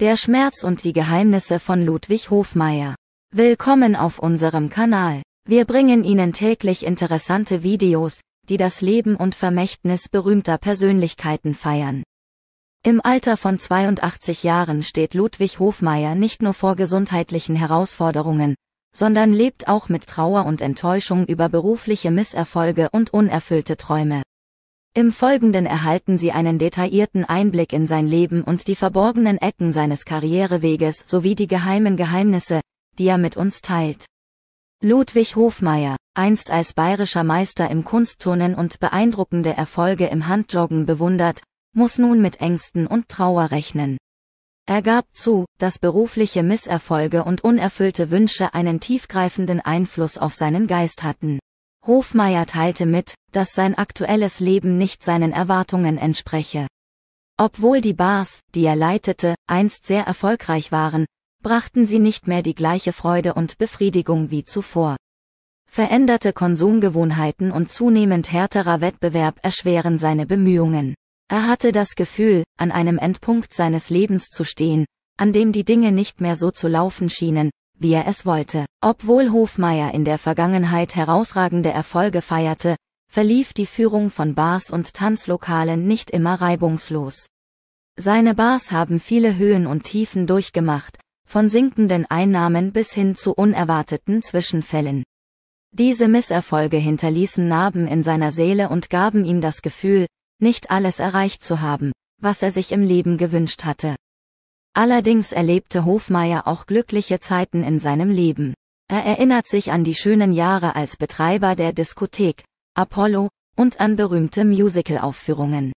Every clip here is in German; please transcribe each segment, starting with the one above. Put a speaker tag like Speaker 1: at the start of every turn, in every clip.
Speaker 1: Der Schmerz und die Geheimnisse von Ludwig Hofmeier. Willkommen auf unserem Kanal. Wir bringen Ihnen täglich interessante Videos, die das Leben und Vermächtnis berühmter Persönlichkeiten feiern. Im Alter von 82 Jahren steht Ludwig Hofmeier nicht nur vor gesundheitlichen Herausforderungen, sondern lebt auch mit Trauer und Enttäuschung über berufliche Misserfolge und unerfüllte Träume. Im Folgenden erhalten Sie einen detaillierten Einblick in sein Leben und die verborgenen Ecken seines Karriereweges sowie die geheimen Geheimnisse, die er mit uns teilt. Ludwig Hofmeier, einst als bayerischer Meister im Kunstturnen und beeindruckende Erfolge im Handjoggen bewundert, muss nun mit Ängsten und Trauer rechnen. Er gab zu, dass berufliche Misserfolge und unerfüllte Wünsche einen tiefgreifenden Einfluss auf seinen Geist hatten. Hofmeier teilte mit, dass sein aktuelles Leben nicht seinen Erwartungen entspreche. Obwohl die Bars, die er leitete, einst sehr erfolgreich waren, brachten sie nicht mehr die gleiche Freude und Befriedigung wie zuvor. Veränderte Konsumgewohnheiten und zunehmend härterer Wettbewerb erschweren seine Bemühungen. Er hatte das Gefühl, an einem Endpunkt seines Lebens zu stehen, an dem die Dinge nicht mehr so zu laufen schienen, wie er es wollte. Obwohl Hofmeier in der Vergangenheit herausragende Erfolge feierte, verlief die Führung von Bars und Tanzlokalen nicht immer reibungslos. Seine Bars haben viele Höhen und Tiefen durchgemacht, von sinkenden Einnahmen bis hin zu unerwarteten Zwischenfällen. Diese Misserfolge hinterließen Narben in seiner Seele und gaben ihm das Gefühl, nicht alles erreicht zu haben, was er sich im Leben gewünscht hatte. Allerdings erlebte Hofmeier auch glückliche Zeiten in seinem Leben. Er erinnert sich an die schönen Jahre als Betreiber der Diskothek, Apollo, und an berühmte Musical-Aufführungen.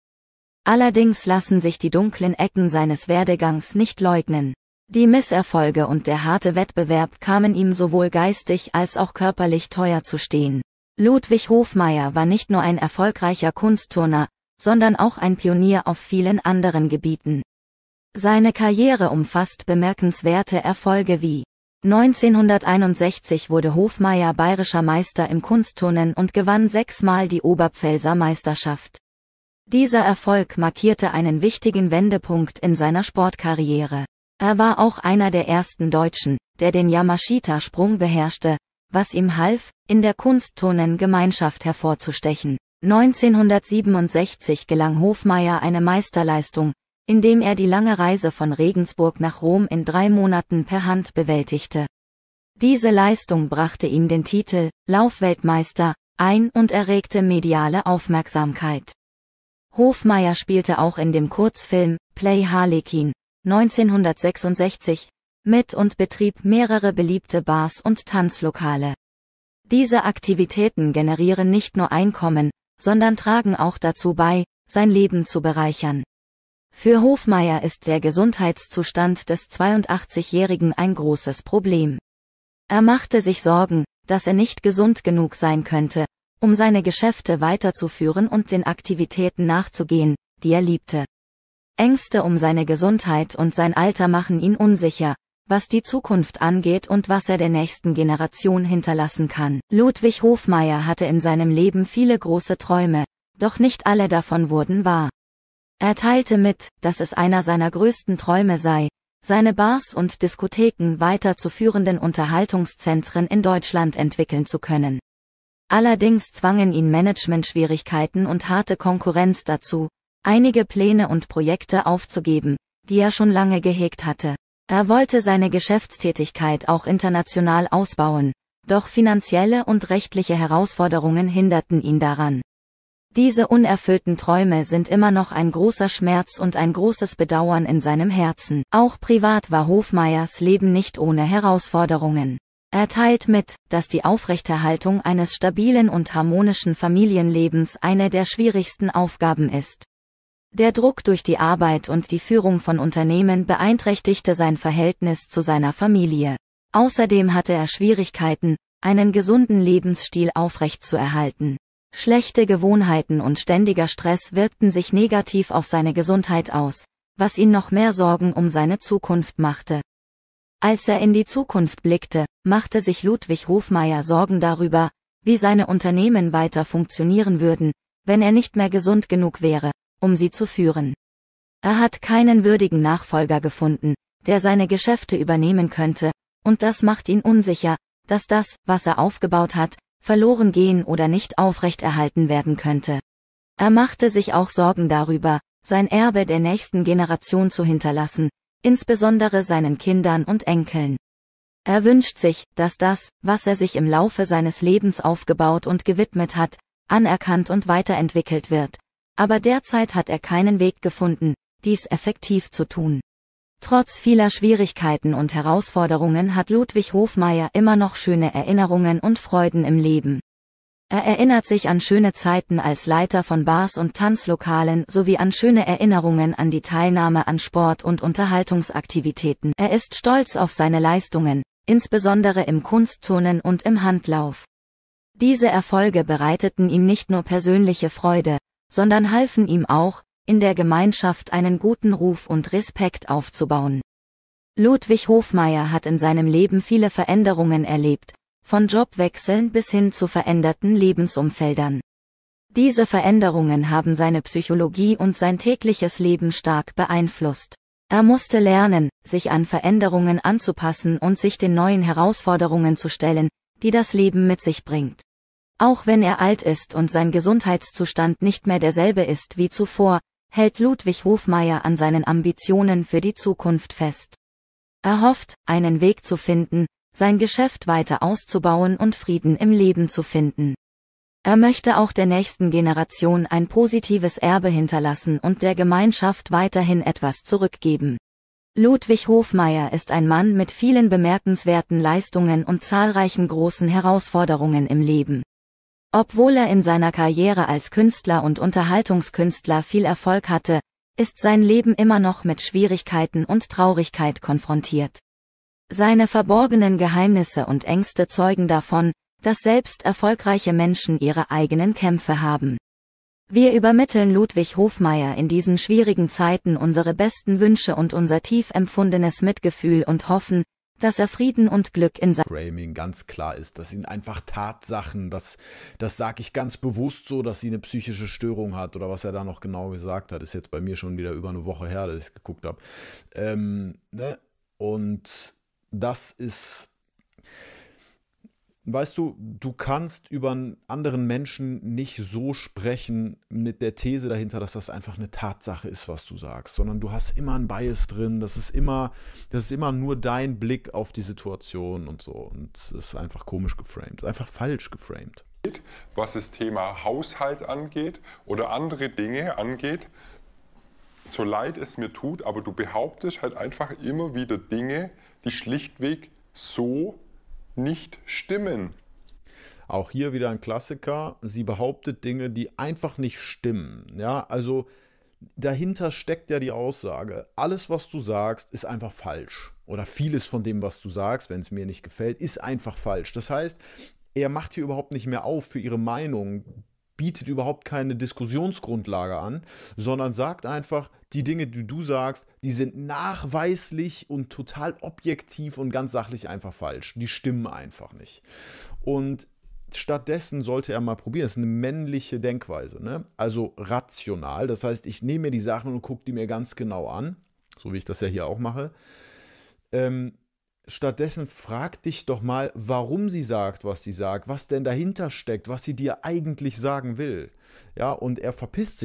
Speaker 1: Allerdings lassen sich die dunklen Ecken seines Werdegangs nicht leugnen. Die Misserfolge und der harte Wettbewerb kamen ihm sowohl geistig als auch körperlich teuer zu stehen. Ludwig Hofmeier war nicht nur ein erfolgreicher Kunstturner, sondern auch ein Pionier auf vielen anderen Gebieten. Seine Karriere umfasst bemerkenswerte Erfolge wie 1961 wurde Hofmeier bayerischer Meister im Kunstturnen und gewann sechsmal die Oberpfälzer Meisterschaft. Dieser Erfolg markierte einen wichtigen Wendepunkt in seiner Sportkarriere. Er war auch einer der ersten Deutschen, der den Yamashita-Sprung beherrschte, was ihm half, in der Kunstturnen-Gemeinschaft hervorzustechen. 1967 gelang Hofmeier eine Meisterleistung, indem er die lange Reise von Regensburg nach Rom in drei Monaten per Hand bewältigte. Diese Leistung brachte ihm den Titel Laufweltmeister ein und erregte mediale Aufmerksamkeit. Hofmeier spielte auch in dem Kurzfilm Play Harlequin 1966 mit und betrieb mehrere beliebte Bars und Tanzlokale. Diese Aktivitäten generieren nicht nur Einkommen, sondern tragen auch dazu bei, sein Leben zu bereichern. Für Hofmeier ist der Gesundheitszustand des 82-Jährigen ein großes Problem. Er machte sich Sorgen, dass er nicht gesund genug sein könnte, um seine Geschäfte weiterzuführen und den Aktivitäten nachzugehen, die er liebte. Ängste um seine Gesundheit und sein Alter machen ihn unsicher, was die Zukunft angeht und was er der nächsten Generation hinterlassen kann. Ludwig Hofmeier hatte in seinem Leben viele große Träume, doch nicht alle davon wurden wahr. Er teilte mit, dass es einer seiner größten Träume sei, seine Bars und Diskotheken weiter zu führenden Unterhaltungszentren in Deutschland entwickeln zu können. Allerdings zwangen ihn Managementschwierigkeiten und harte Konkurrenz dazu, einige Pläne und Projekte aufzugeben, die er schon lange gehegt hatte. Er wollte seine Geschäftstätigkeit auch international ausbauen, doch finanzielle und rechtliche Herausforderungen hinderten ihn daran. Diese unerfüllten Träume sind immer noch ein großer Schmerz und ein großes Bedauern in seinem Herzen. Auch privat war Hofmeyers Leben nicht ohne Herausforderungen. Er teilt mit, dass die Aufrechterhaltung eines stabilen und harmonischen Familienlebens eine der schwierigsten Aufgaben ist. Der Druck durch die Arbeit und die Führung von Unternehmen beeinträchtigte sein Verhältnis zu seiner Familie. Außerdem hatte er Schwierigkeiten, einen gesunden Lebensstil aufrechtzuerhalten. Schlechte Gewohnheiten und ständiger Stress wirkten sich negativ auf seine Gesundheit aus, was ihn noch mehr Sorgen um seine Zukunft machte. Als er in die Zukunft blickte, machte sich Ludwig Hofmeier Sorgen darüber, wie seine Unternehmen weiter funktionieren würden, wenn er nicht mehr gesund genug wäre, um sie zu führen. Er hat keinen würdigen Nachfolger gefunden, der seine Geschäfte übernehmen könnte, und das macht ihn unsicher, dass das, was er aufgebaut hat, verloren gehen oder nicht aufrechterhalten werden könnte. Er machte sich auch Sorgen darüber, sein Erbe der nächsten Generation zu hinterlassen, insbesondere seinen Kindern und Enkeln. Er wünscht sich, dass das, was er sich im Laufe seines Lebens aufgebaut und gewidmet hat, anerkannt und weiterentwickelt wird, aber derzeit hat er keinen Weg gefunden, dies effektiv zu tun. Trotz vieler Schwierigkeiten und Herausforderungen hat Ludwig Hofmeier immer noch schöne Erinnerungen und Freuden im Leben. Er erinnert sich an schöne Zeiten als Leiter von Bars und Tanzlokalen sowie an schöne Erinnerungen an die Teilnahme an Sport- und Unterhaltungsaktivitäten. Er ist stolz auf seine Leistungen, insbesondere im Kunstturnen und im Handlauf. Diese Erfolge bereiteten ihm nicht nur persönliche Freude, sondern halfen ihm auch, in der Gemeinschaft einen guten Ruf und Respekt aufzubauen. Ludwig Hofmeier hat in seinem Leben viele Veränderungen erlebt, von Jobwechseln bis hin zu veränderten Lebensumfeldern. Diese Veränderungen haben seine Psychologie und sein tägliches Leben stark beeinflusst. Er musste lernen, sich an Veränderungen anzupassen und sich den neuen Herausforderungen zu stellen, die das Leben mit sich bringt. Auch wenn er alt ist und sein Gesundheitszustand nicht mehr derselbe ist wie zuvor, hält Ludwig Hofmeier an seinen Ambitionen für die Zukunft fest. Er hofft, einen Weg zu finden, sein Geschäft weiter auszubauen und Frieden im Leben zu finden. Er möchte auch der nächsten Generation ein positives Erbe hinterlassen und der Gemeinschaft weiterhin etwas zurückgeben. Ludwig Hofmeier ist ein Mann mit vielen bemerkenswerten Leistungen und zahlreichen großen Herausforderungen im Leben. Obwohl er in seiner Karriere als Künstler und Unterhaltungskünstler viel Erfolg hatte, ist sein Leben immer noch mit Schwierigkeiten und Traurigkeit konfrontiert. Seine verborgenen Geheimnisse und Ängste zeugen davon, dass selbst erfolgreiche Menschen ihre eigenen Kämpfe haben. Wir übermitteln Ludwig Hofmeier in diesen schwierigen Zeiten unsere besten Wünsche und unser tief empfundenes Mitgefühl und hoffen, dass er Frieden und Glück in seinem Framing ganz klar ist. dass ihn
Speaker 2: einfach Tatsachen, das, das sage ich ganz bewusst so, dass sie eine psychische Störung hat oder was er da noch genau gesagt hat, ist jetzt bei mir schon wieder über eine Woche her, dass ich geguckt habe. Ähm, ne? Und das ist Weißt du, du kannst über einen anderen Menschen nicht so sprechen mit der These dahinter, dass das einfach eine Tatsache ist, was du sagst, sondern du hast immer ein Bias drin. Das ist immer, das ist immer nur dein Blick auf die Situation und so. Und es ist einfach komisch geframed, einfach falsch geframed. Was das Thema Haushalt angeht oder andere Dinge angeht, so leid es mir tut, aber du behauptest halt einfach immer wieder Dinge, die schlichtweg so nicht stimmen. Auch hier wieder ein Klassiker. Sie behauptet Dinge, die einfach nicht stimmen. Ja, also dahinter steckt ja die Aussage, alles, was du sagst, ist einfach falsch. Oder vieles von dem, was du sagst, wenn es mir nicht gefällt, ist einfach falsch. Das heißt, er macht hier überhaupt nicht mehr auf für ihre Meinung, bietet überhaupt keine Diskussionsgrundlage an, sondern sagt einfach, die Dinge, die du sagst, die sind nachweislich und total objektiv und ganz sachlich einfach falsch. Die stimmen einfach nicht. Und stattdessen sollte er mal probieren. Das ist eine männliche Denkweise, ne? also rational. Das heißt, ich nehme mir die Sachen und gucke die mir ganz genau an, so wie ich das ja hier auch mache. Ähm, stattdessen frag dich doch mal, warum sie sagt, was sie sagt, was denn dahinter steckt, was sie dir eigentlich sagen will. Ja, und er verpisst sich